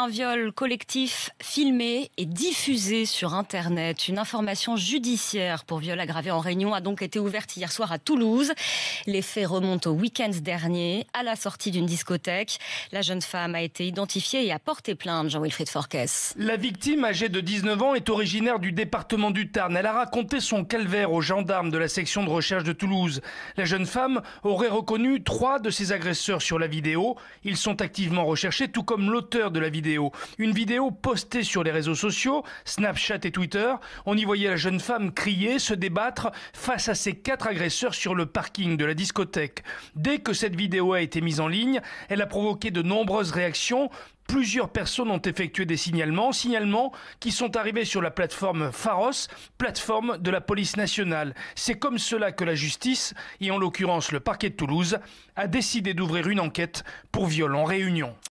un viol collectif filmé et diffusé sur Internet. Une information judiciaire pour viol aggravé en Réunion a donc été ouverte hier soir à Toulouse. Les faits remontent au week-end dernier, à la sortie d'une discothèque. La jeune femme a été identifiée et a porté plainte, Jean-Wilfried Forquès. La victime, âgée de 19 ans, est originaire du département du Tarn. Elle a raconté son calvaire aux gendarmes de la section de recherche de Toulouse. La jeune femme aurait reconnu trois de ses agresseurs sur la vidéo. Ils sont activement recherchés, tout comme l'auteur de la vidéo une vidéo postée sur les réseaux sociaux, Snapchat et Twitter. On y voyait la jeune femme crier, se débattre face à ses quatre agresseurs sur le parking de la discothèque. Dès que cette vidéo a été mise en ligne, elle a provoqué de nombreuses réactions, plusieurs personnes ont effectué des signalements, signalements qui sont arrivés sur la plateforme Pharos, plateforme de la police nationale. C'est comme cela que la justice, et en l'occurrence le parquet de Toulouse, a décidé d'ouvrir une enquête pour viol en réunion.